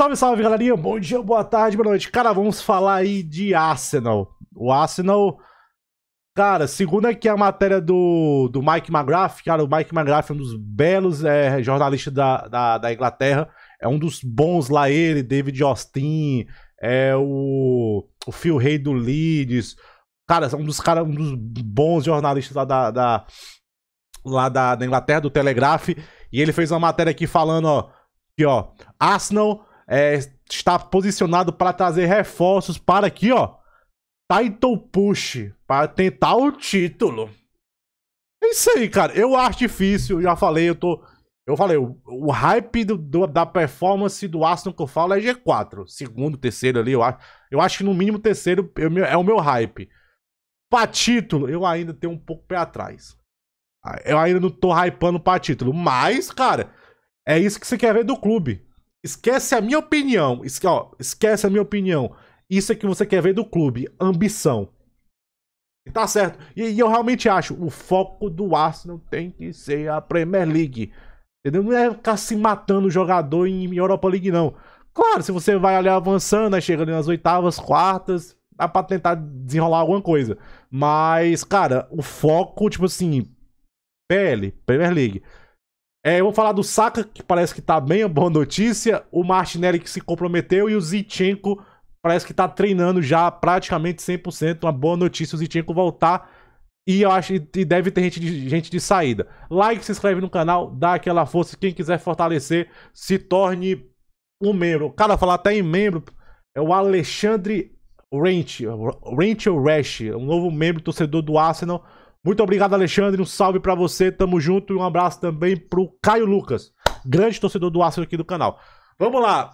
Salve, salve, galerinha. Bom dia, boa tarde, boa noite. Cara, vamos falar aí de Arsenal. O Arsenal, cara, segundo aqui a matéria do, do Mike McGrath, cara, o Mike McGrath é um dos belos é, jornalistas da, da, da, Inglaterra. É um dos bons lá, ele, David Austin, é o, o Phil Rey do Leeds. Cara, é um dos cara, um dos bons jornalistas lá da, da lá da, da Inglaterra, do Telegraph. E ele fez uma matéria aqui falando, ó, que ó, Arsenal é, está posicionado para trazer reforços para aqui, ó. Title Push, para tentar o título. É isso aí, cara. Eu acho difícil, já falei, eu tô. Eu falei, o, o hype do, do, da performance do Aston que eu falo é G4. Segundo, terceiro ali, eu acho. Eu acho que no mínimo terceiro eu, é o meu hype. Pra título, eu ainda tenho um pouco pé atrás. Eu ainda não tô hypando pra título. Mas, cara, é isso que você quer ver do clube. Esquece a minha opinião. Esque, ó, esquece a minha opinião. Isso é que você quer ver do clube. Ambição. E tá certo. E, e, eu realmente acho, o foco do Arsenal tem que ser a Premier League. Entendeu? Não é ficar se matando o jogador em Europa League, não. Claro, se você vai ali avançando, aí chega ali nas oitavas, quartas, dá pra tentar desenrolar alguma coisa. Mas, cara, o foco, tipo assim, PL, Premier League. É, eu vou falar do Saka, que parece que tá bem, é boa notícia. O Martinelli que se comprometeu e o Zichenko parece que tá treinando já praticamente 100%. Uma boa notícia o Zichenko voltar. E eu acho que deve ter gente de, gente de saída. Like, se inscreve no canal, dá aquela força. Quem quiser fortalecer, se torne um membro. O cara falar até em membro é o Alexandre Rent, Rent Rash, um novo membro torcedor do Arsenal. Muito obrigado, Alexandre. Um salve para você. Tamo junto. E um abraço também pro Caio Lucas, grande torcedor do Arsenal aqui do canal. Vamos lá.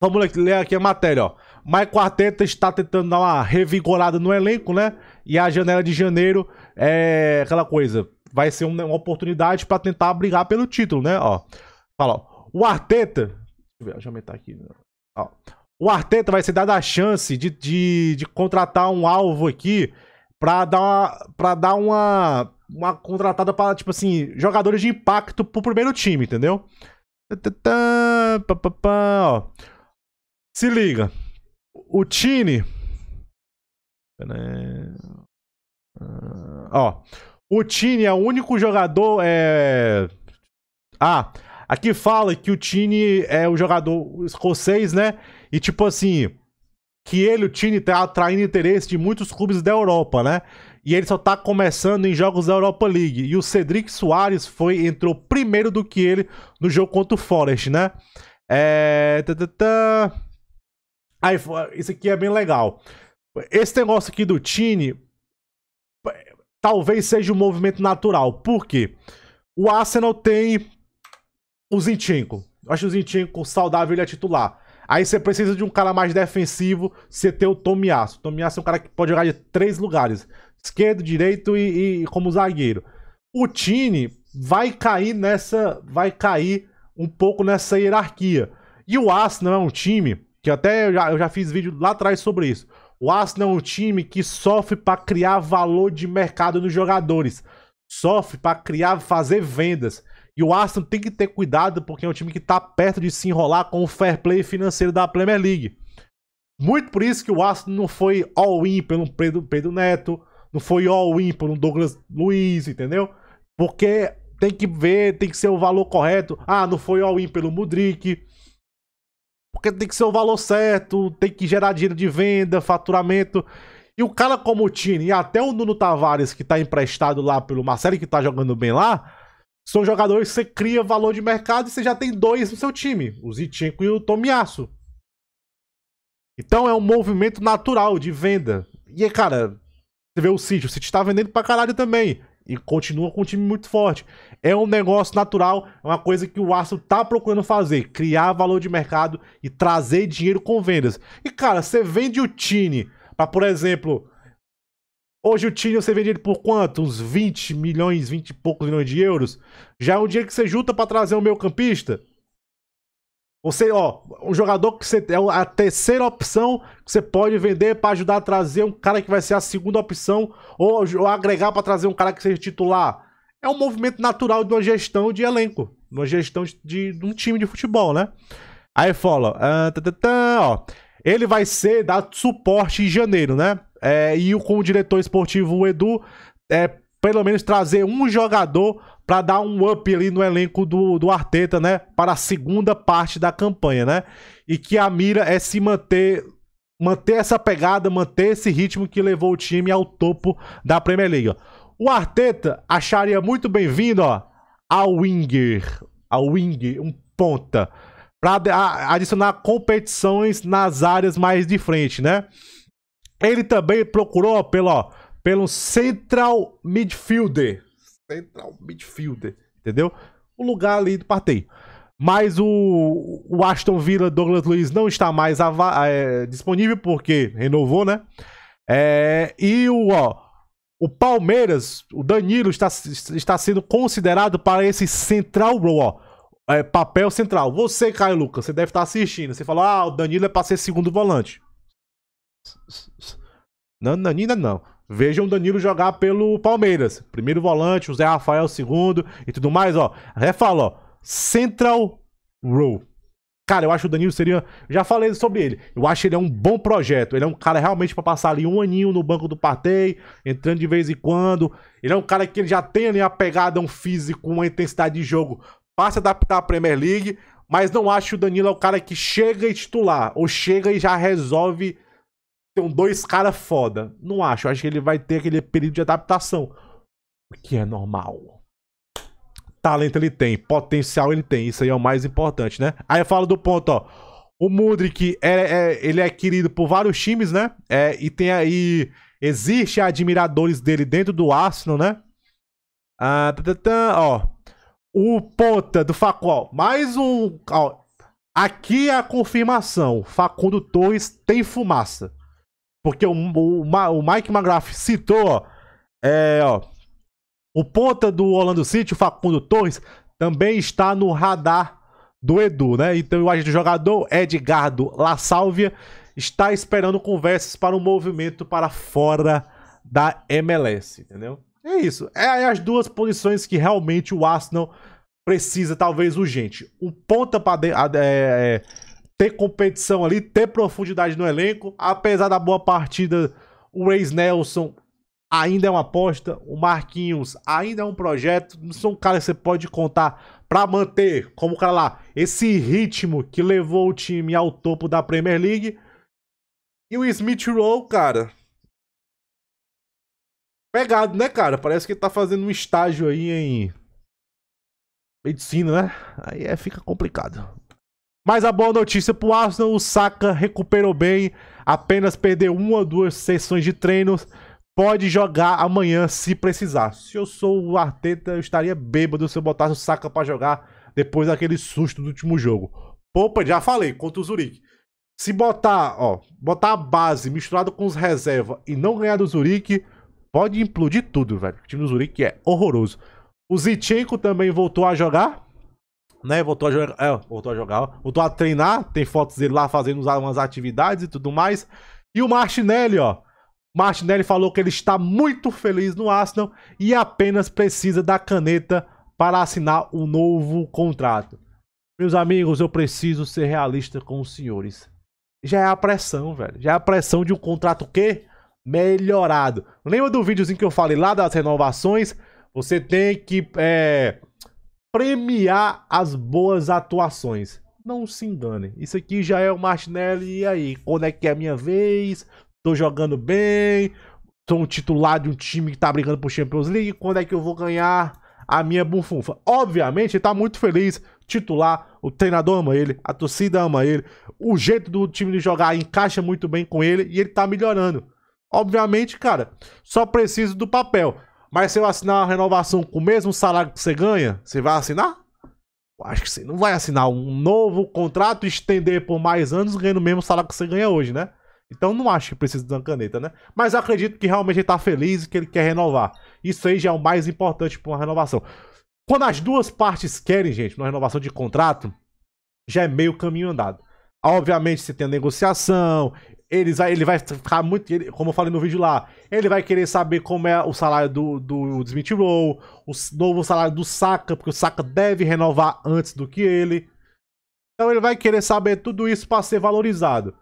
Vamos ler aqui a matéria, ó. Mike Quarteta está tentando dar uma revigorada no elenco, né? E a janela de janeiro é aquela coisa. Vai ser uma oportunidade para tentar brigar pelo título, né? Ó. Fala, ó. O Arteta. Deixa eu, ver, deixa eu aumentar aqui. Né? Ó. O Arteta vai ser dado a chance de, de, de contratar um alvo aqui pra dar uma, pra dar uma, uma contratada para tipo assim, jogadores de impacto pro primeiro time, entendeu? Se liga. O Tini. Ah, ó. O Tini é o único jogador. É... Ah, aqui fala que o Tini é o jogador escocês, né? E tipo assim que ele, o Tini, está atraindo interesse de muitos clubes da Europa, né? E ele só está começando em jogos da Europa League. E o Cedric Soares foi, entrou primeiro do que ele no jogo contra o Forest, né? É... Aí, isso aqui é bem legal. Esse negócio aqui do Tini talvez seja um movimento natural. Por quê? O Arsenal tem o Zinchenko. Eu acho o Zinchenko saudável, ele é titular. Aí você precisa de um cara mais defensivo, você tem o Tomiasso. Tomiasso é um cara que pode jogar de três lugares: esquerdo, direito e, e como zagueiro. O Tini vai cair nessa. Vai cair um pouco nessa hierarquia. E o Arsenal é um time, que até eu já, eu já fiz vídeo lá atrás sobre isso. O Arsenal é um time que sofre para criar valor de mercado nos jogadores. Sofre para criar, fazer vendas. E o Aston tem que ter cuidado porque é um time que está perto de se enrolar com o fair play financeiro da Premier League. Muito por isso que o Aston não foi all-in pelo Pedro, Pedro Neto, não foi all-in pelo Douglas Luiz, entendeu? Porque tem que ver, tem que ser o valor correto. Ah, não foi all-in pelo Mudrik. Porque tem que ser o valor certo, tem que gerar dinheiro de venda, faturamento. E o cara como o Tini, e até o Nuno Tavares, que tá emprestado lá pelo Marcelo, que tá jogando bem lá, são jogadores que você cria valor de mercado e você já tem dois no seu time, o Zitinko e o Tomiasso. Então é um movimento natural de venda. E, cara, você vê o City, o City tá vendendo pra caralho também. E continua com um time muito forte. É um negócio natural, é uma coisa que o Arsenal tá procurando fazer. Criar valor de mercado e trazer dinheiro com vendas. E, cara, você vende o Tini pra, por exemplo, Hoje o Tinho ser vendido por quanto? Uns 20 milhões, 20 e poucos milhões de euros. Já é um dinheiro que você junta para trazer o meio campista. Você, ó, um jogador que você é a terceira opção que você pode vender para ajudar a trazer um cara que vai ser a segunda opção ou, ou agregar para trazer um cara que seja titular. É um movimento natural de uma gestão de elenco, de uma gestão de, de, de um time de futebol, né? Aí fala, uh, tá, tá, ó, ele vai ser dado suporte em janeiro, né? é, e com o diretor esportivo o Edu, é, pelo menos trazer um jogador para dar um up ali no elenco do, do Arteta, né? Para a segunda parte da campanha, né? E que a mira é se manter manter essa pegada, manter esse ritmo que levou o time ao topo da Premier League. O Arteta acharia muito bem-vindo, ó, a winger, a winger um ponta, para adicionar competições nas áreas mais de frente, né? Ele também procurou pelo pelo central midfielder. Central midfielder, entendeu? O lugar ali do partido. Mas o, o Aston Villa Douglas Luiz não está mais é, disponível porque renovou, né? É, e o, ó, o Palmeiras, o Danilo está, está sendo considerado para esse central, bro, ó. É, papel central. Você, Caio Lucas, você deve estar assistindo. Você falou, ah, o Danilo é para ser segundo volante. Não, não, ainda não. Vejam o Danilo jogar pelo Palmeiras. Primeiro volante, o Zé Rafael segundo e tudo mais, ó. Até fala, ó. Central Row. Cara, eu acho que o Danilo seria. Já falei sobre ele. Eu acho que ele é um bom projeto. Ele é um cara realmente para passar ali um aninho no banco do partei, entrando de vez em quando. Ele é um cara que ele já tem ali a pegada, um físico, uma intensidade de jogo para se adaptar à Premier League. Mas não acho que o Danilo é o cara que chega e titular, ou chega e já resolve tem dois caras foda. Não acho. Acho que ele vai ter aquele período de adaptação. O que é normal. Talento ele tem, potencial ele tem. Isso aí é o mais importante, né? Aí eu falo do ponto, ó. O Mudrik, é, é, ele é querido por vários times, né? É, e tem aí. Existe admiradores dele dentro do Arsenal, né? Ah, tá, tá, tá ó. O Ponta do Facol. Mais um. Ó, aqui é a confirmação. Facundo Torres tem fumaça. Porque o, o, o Mike McGrath citou é, ó, o ponta do Orlando City, o Facundo Torres, também está no radar do Edu, né? Então o agente do jogador, Edgardo La Sálvia, está esperando conversas para um movimento para fora da MLS, entendeu? É isso. É as duas posições que realmente o Arsenal precisa, talvez, urgente. Um ponta para ter competição ali, ter profundidade no elenco. Apesar da boa partida, o Reis Nelson ainda é uma aposta, o Marquinhos ainda é um projeto, não são um cara que você pode contar para manter, como o cara lá, esse ritmo que levou o time ao topo da Premier League. E o Smith Rowe, cara, pegado, né, cara? Parece que ele tá fazendo um estágio aí em medicina, né? Aí é, fica complicado. Mas a boa notícia pro Arsenal, o Saka recuperou bem, apenas perdeu uma ou duas sessões de treinos, pode jogar amanhã se precisar. Se eu sou o Arteta, eu estaria bêbado se eu botasse o Saka para jogar depois daquele susto do último jogo. Poupa, já falei, contra o Zurique. Se botar, ó, botar a base misturado com os reservas e não ganhar do Zurique, pode implodir tudo, velho. O time do Zurique é horroroso. O Zichenko também voltou a jogar, né? Voltou a, jogar, é, voltou a jogar, voltou a treinar. Tem fotos dele lá fazendo umas atividades e tudo mais. E o Martinelli, ó. Martinelli falou que ele está muito feliz no Arsenal e apenas precisa da caneta para assinar um novo contrato. Meus amigos, eu preciso ser realista com os senhores. Já é a pressão, velho. Já é a pressão de um contrato que melhorado. Lembra do videozinho que eu falei lá das renovações? Você tem que é, premiar as boas atuações. Não se engane. Isso aqui já é o Martinelli. E aí? Quando é que é a minha vez? Tô jogando bem. Sou um titular de um time que tá brigando por Champions League. Quando é que eu vou ganhar a minha bufunfa? Obviamente, ele tá muito feliz. Titular, o treinador ama ele, a torcida ama ele, o jeito do time de jogar encaixa muito bem com ele e ele tá melhorando. Obviamente, cara, só preciso do papel. Mas se eu assinar uma renovação com o mesmo salário que você ganha, você vai assinar? Acho que você não vai assinar um novo contrato e estender por mais anos ganhando o mesmo salário que você ganha hoje, né? Então não acho que precisa de uma caneta, né? Mas acredito que realmente ele tá feliz e que ele quer renovar. Isso aí já é o mais importante para uma renovação. Quando as duas partes querem, gente, uma renovação de contrato, já é meio caminho andado. Obviamente você tem a negociação, eles, ele vai ficar muito. Ele, como eu falei no vídeo lá, ele vai querer saber como é o salário do, do Smith Row, o novo salário do Saka, porque o Saka deve renovar antes do que ele. Então ele vai querer saber tudo isso para ser valorizado.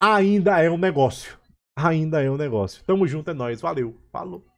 Ainda é um negócio. Ainda é um negócio. Tamo junto, é nóis. Valeu. Falou.